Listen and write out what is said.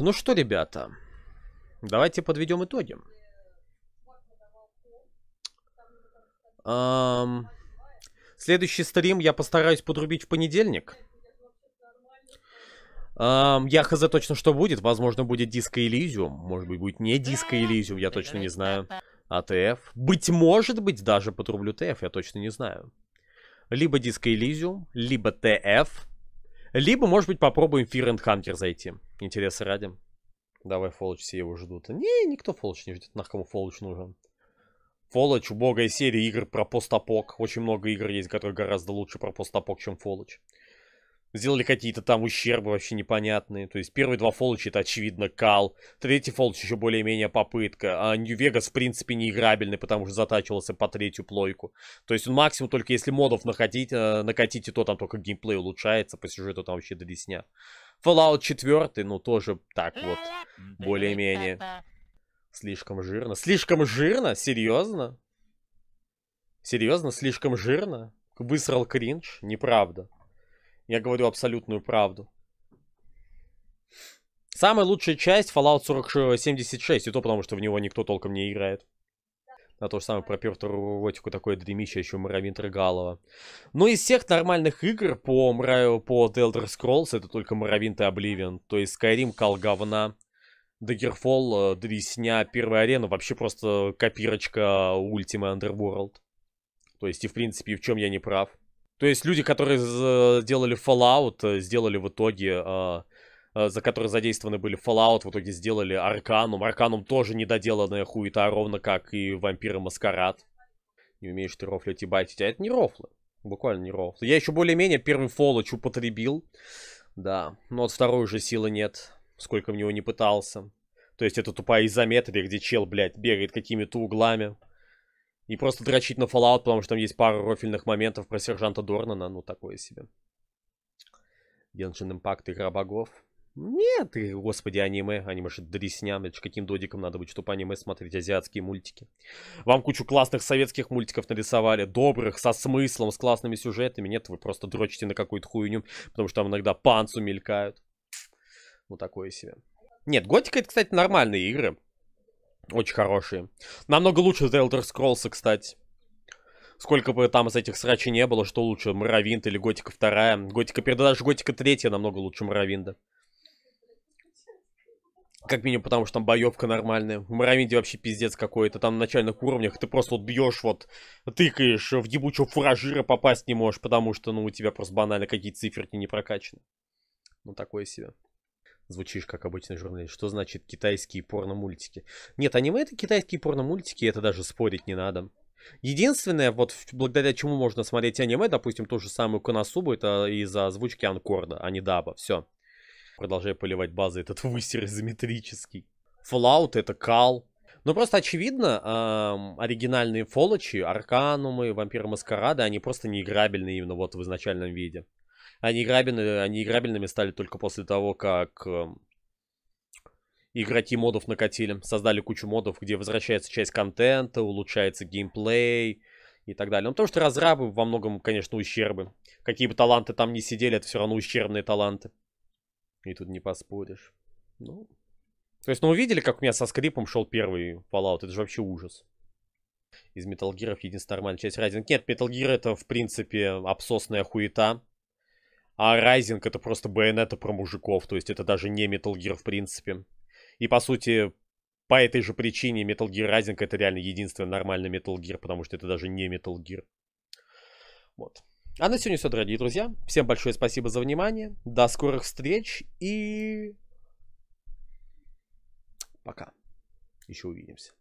Ну что, ребята, давайте подведем итоги. Эм, следующий стрим я постараюсь подрубить в понедельник. Эм, я хз точно что будет. Возможно, будет диско Элизиум. Может быть, будет не диско Элизиум, я точно не знаю. АТФ. Быть может быть, даже подрублю ТФ, я точно не знаю. Либо диско Элизиум, либо ТФ. Либо, может быть, попробуем Fear and Hunter зайти интересы ради. Давай Фолоч, все его ждут. Не, никто Фолоч не ждет, на кому Фолоч нужен. Фолоч убогая серия игр про постапок. Очень много игр есть, которые гораздо лучше про постапок, чем Фолоч. Сделали какие-то там ущербы вообще непонятные. То есть первые два Фолоча это очевидно кал. Третий Фолоч еще более-менее попытка. А Нью-Вегас в принципе неиграбельный, потому что затачивался по третью плойку. То есть он максимум только если модов находить, э, накатите, то там только геймплей улучшается, по сюжету там вообще до десня. Fallout 4, ну, тоже так вот, более-менее. Слишком жирно. Слишком жирно? Серьезно? Серьезно? Слишком жирно? Высрал кринж? Неправда. Я говорю абсолютную правду. Самая лучшая часть Fallout 4076, и то потому, что в него никто толком не играет на то же самое про пертуру эротику, такое дремище еще Муравин Трагалова. Но ну из всех нормальных игр по, по The Elder Scrolls это только Муравин и Обливин. То есть Skyrim кал говна, Daggerfall, э, Дресня, Первая Арена, вообще просто копирочка э, Ultima Underworld. То есть, и в принципе, в чем я не прав. То есть люди, которые сделали э, Fallout, сделали в итоге Э, за которые задействованы были Fallout, в итоге сделали Арканум. Арканум тоже недоделанная хуета, ровно как и Вампиры Маскарад. Не умеешь ты рофлить и байтить. А это не рофлы. Буквально не рофлы. Я еще более-менее первый Фолоч употребил. Да, но от второй уже силы нет. Сколько в него не пытался. То есть это тупая изометрия, где чел, блядь, бегает какими-то углами. И просто дрочить на Fallout, потому что там есть пару рофильных моментов про сержанта Дорнана. Ну, такое себе. Геншин Импакт, Игра Богов. Нет, и, господи, аниме. Аниме же дресня. Это же каким додиком надо быть, чтобы аниме смотреть, азиатские мультики. Вам кучу классных советских мультиков нарисовали. Добрых, со смыслом, с классными сюжетами. Нет, вы просто дрочите на какую-то хуйню. Потому что там иногда панцу мелькают. Ну, такое себе. Нет, Готика это, кстати, нормальные игры. Очень хорошие. Намного лучше The Elder Scrolls, кстати. Сколько бы там из этих срачей не было, что лучше, Муравинт или Готика вторая, Готика, даже Готика третья, намного лучше Муравинда. Как минимум, потому что там боевка нормальная. В Моровинде вообще пиздец какой-то. Там на начальных уровнях ты просто вот бьешь, вот тыкаешь, в ебучего фуражира попасть не можешь, потому что, ну, у тебя просто банально какие циферки не прокачаны. Ну, такое себе. Звучишь как обычный журналист. Что значит китайские порно-мультики? Нет, аниме это китайские порно-мультики, это даже спорить не надо. Единственное, вот благодаря чему можно смотреть аниме, допустим, ту же самую Коносубу, это из-за озвучки Анкорда, а не Даба. Все. Продолжаю поливать базы этот высер изометрический. Fallout это кал. Ну, просто очевидно, эм, оригинальные фолочи, Арканумы, Вампиры Маскарада, они просто неиграбельны именно вот в изначальном виде. Они, играбельны, они играбельными стали только после того, как эм, игроки модов накатили. Создали кучу модов, где возвращается часть контента, улучшается геймплей и так далее. Ну, потому что разрабы во многом, конечно, ущербы. Какие бы таланты там ни сидели, это все равно ущербные таланты. И тут не поспоришь. Ну. То есть, ну, увидели, как у меня со скрипом шел первый Fallout? Это же вообще ужас. Из Metal Gear единственная нормальная часть Rising. Нет, Metal Gear это, в принципе, обсосная хуета. А Rising это просто байонета про мужиков. То есть, это даже не Metal Gear, в принципе. И, по сути, по этой же причине Metal Gear Rising это реально единственный нормальный Metal Gear, потому что это даже не Metal Gear. Вот. А на сегодня все, дорогие друзья. Всем большое спасибо за внимание. До скорых встреч и... Пока. Еще увидимся.